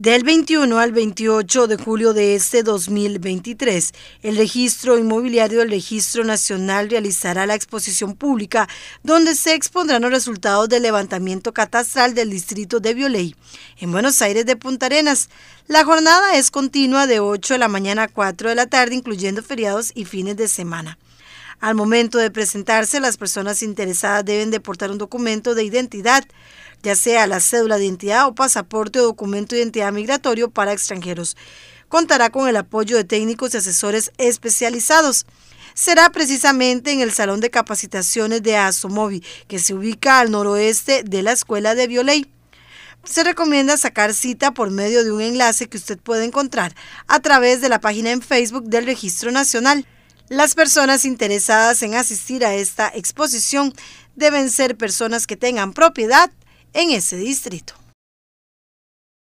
Del 21 al 28 de julio de este 2023, el registro inmobiliario del Registro Nacional realizará la exposición pública donde se expondrán los resultados del levantamiento catastral del distrito de Violey, en Buenos Aires de Punta Arenas. La jornada es continua de 8 de la mañana a 4 de la tarde, incluyendo feriados y fines de semana. Al momento de presentarse, las personas interesadas deben deportar un documento de identidad, ya sea la cédula de identidad o pasaporte o documento de identidad migratorio para extranjeros. Contará con el apoyo de técnicos y asesores especializados será precisamente en el Salón de Capacitaciones de Asomovi, que se ubica al noroeste de la Escuela de Violey. Se recomienda sacar cita por medio de un enlace que usted puede encontrar a través de la página en Facebook del Registro Nacional. Las personas interesadas en asistir a esta exposición deben ser personas que tengan propiedad en ese distrito.